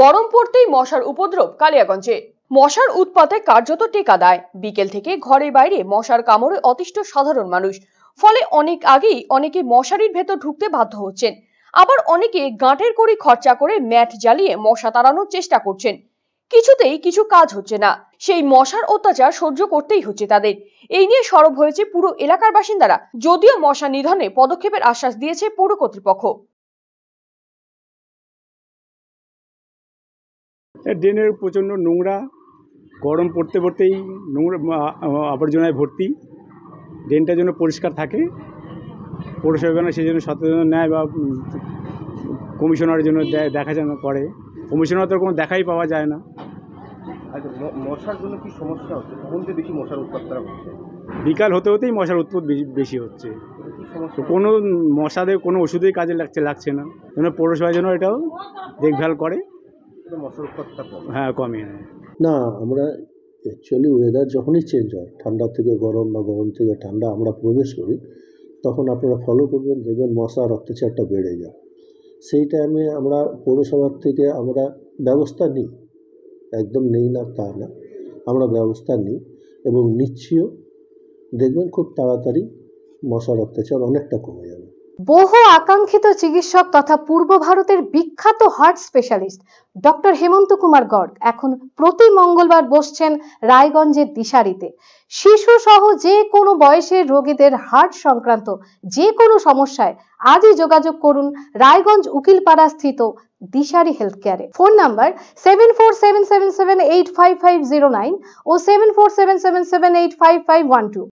গরম পড়তেই মশার উপদ্রব কালিয়াগঞ্জে মশার উৎপাতে কার্যত টেকা দেয় বিকেল থেকে ঘরে বাইরে মশার কামড়ে অতিষ্ঠ সাধারণ মানুষ ফলে অনেক আগেই অনেকে মশারির ভেতর ঢুকতে বাধ্য হচ্ছেন আবার অনেকে গাঁটের করি খরচা করে ম্যাট জ্বালিয়ে মশা তাড়ানোর চেষ্টা করছেন কিছুতেই কিছু কাজ হচ্ছে না সেই মশার অত্যাচার সহ্য করতেই হচ্ছে তাদের এই নিয়ে সরব হয়েছে পুরো এলাকার বাসিন্দারা যদিও মশা নিধনে পদক্ষেপের আশ্বাস দিয়েছে পৌর কর্তৃপক্ষ ড্রেনের প্রচণ্ড নোংরা গরম পড়তে পড়তেই নোংরা আবর্জনায় ভর্তি ড্রেনটা যেন পরিষ্কার থাকে পৌরসভা সেই জন্য সচেতন নেয় বা কমিশনারের জন্য দেখা যেন করে কমিশনার তো কোনো দেখাই পাওয়া যায় না আচ্ছা, মশার জন্য কি সমস্যা হচ্ছে কোন যে বেশি মশার উৎপাতটা হচ্ছে বিকাল হতে হতেই মশার উৎপাদ বেশি হচ্ছে কোনো মশাদের কোনো ওষুধেই কাজে লাগছে লাগছে না যেন পৌরসভা যেন এটাও দেখভাল করে হ্যাঁ, না আমরা অ্যাকচুয়ালি ওয়েদার যখনই চেঞ্জ হয় ঠান্ডা থেকে গরম বা গরম থেকে ঠান্ডা আমরা প্রবেশ করি তখন আপনারা ফলো করবেন দেখবেন মশার রক্তচাপটা বেড়ে যায় সেই টাইমে আমরা পৌরসভার থেকে আমরা ব্যবস্থা নিই একদম নেই না তা না আমরা ব্যবস্থা নিই এবং নিচ্ছিও দেখবেন খুব তাড়াতাড়ি মশার অত্যাচার অনেকটা কমে যাবে বহু আকাঙ্ক্ষিত চিকিৎসক তথা পূর্ব ভারতের বিখ্যাত heart specialist doctor Hemanta Kumar Garg এখন প্রতি মঙ্গলবার বসছেন রায়গঞ্জের দিশারিতে শিশু সহ যে কোনো বয়সের রোগীদের হার্ট সংক্রান্ত যে কোনো সমস্যায় আজই যোগাযোগ করুন রায়গঞ্জ উকিলপাড়া স্থিত দিশারি হেলথ কেয়ারে phone number seven four seven seven seven eight five five zero nine ও seven four seven seven seven eight five five one two